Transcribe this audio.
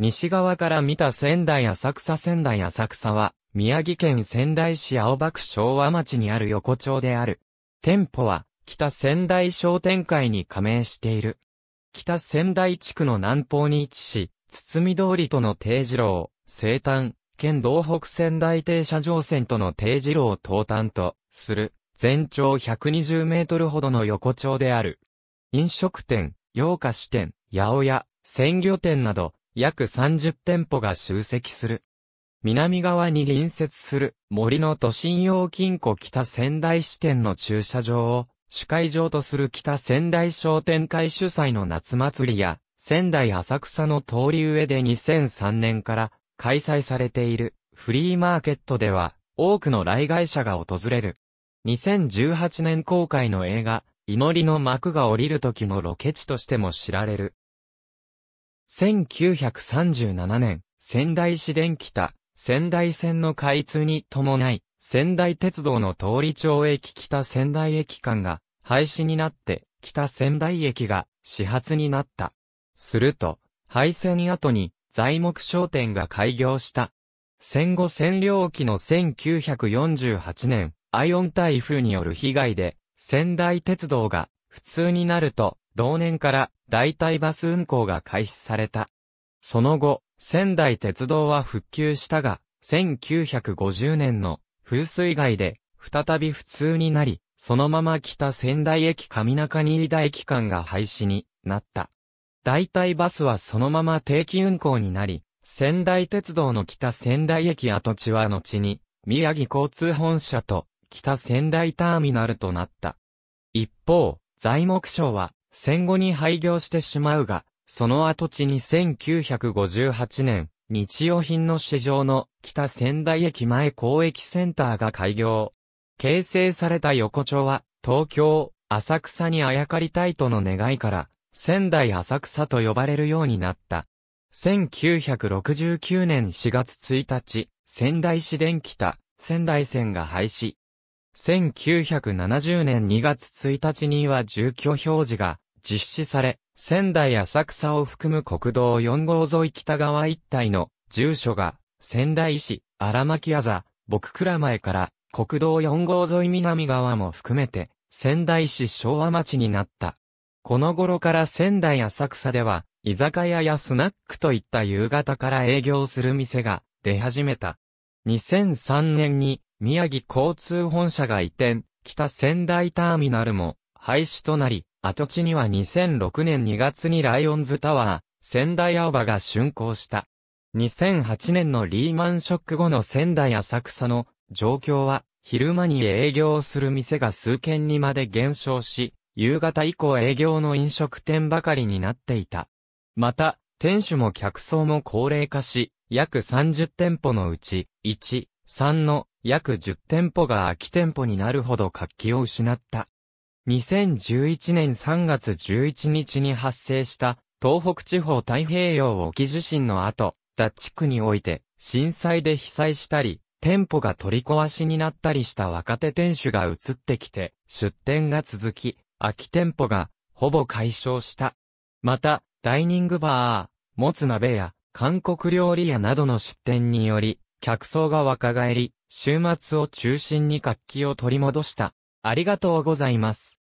西側から見た仙台浅草仙台浅草は、宮城県仙台市青葉区昭和町にある横丁である。店舗は、北仙台商店会に加盟している。北仙台地区の南方に位置し、堤通りとの定時路、西端、県道北仙台停車場線との定時路を東端とする、全長120メートルほどの横丁である。飲食店、洋菓子店、八百屋、鮮魚店など、約30店舗が集積する。南側に隣接する森の都心用金庫北仙台支店の駐車場を主会場とする北仙台商店会主催の夏祭りや仙台浅草の通り上で2003年から開催されているフリーマーケットでは多くの来外者が訪れる。2018年公開の映画、祈りの幕が降りる時のロケ地としても知られる。1937年、仙台市電北、仙台線の開通に伴い、仙台鉄道の通り町駅北仙台駅間が廃止になって、北仙台駅が始発になった。すると、廃線後に材木商店が開業した。戦後占領期の1948年、アイオン台風による被害で、仙台鉄道が普通になると、同年から代替バス運行が開始された。その後、仙台鉄道は復旧したが、1950年の風水害で再び普通になり、そのまま北仙台駅上中新田駅間が廃止になった。代替バスはそのまま定期運行になり、仙台鉄道の北仙台駅跡地は後に、宮城交通本社と北仙台ターミナルとなった。一方、材木省は戦後に廃業してしまうが、その跡地に1958年、日用品の市場の北仙台駅前交易センターが開業。形成された横丁は、東京、浅草にあやかりたいとの願いから、仙台浅草と呼ばれるようになった。1969年4月1日、仙台市電北、仙台線が廃止。1970年2月1日には住居表示が実施され、仙台浅草を含む国道4号沿い北側一帯の住所が仙台市荒牧屋座、僕倉前から国道4号沿い南側も含めて仙台市昭和町になった。この頃から仙台浅草では居酒屋やスナックといった夕方から営業する店が出始めた。2003年に宮城交通本社が移転、北仙台ターミナルも廃止となり、跡地には2006年2月にライオンズタワー、仙台青葉が竣工した。2008年のリーマンショック後の仙台浅草の状況は、昼間に営業する店が数軒にまで減少し、夕方以降営業の飲食店ばかりになっていた。また、店主も客層も高齢化し、約30店舗のうち、1、3の約10店舗が空き店舗になるほど活気を失った。2011年3月11日に発生した東北地方太平洋沖地震の後、ダ地区において震災で被災したり、店舗が取り壊しになったりした若手店主が移ってきて、出店が続き、空き店舗がほぼ解消した。また、ダイニングバー、もつ鍋や韓国料理屋などの出店により、客層が若返り、週末を中心に活気を取り戻した。ありがとうございます。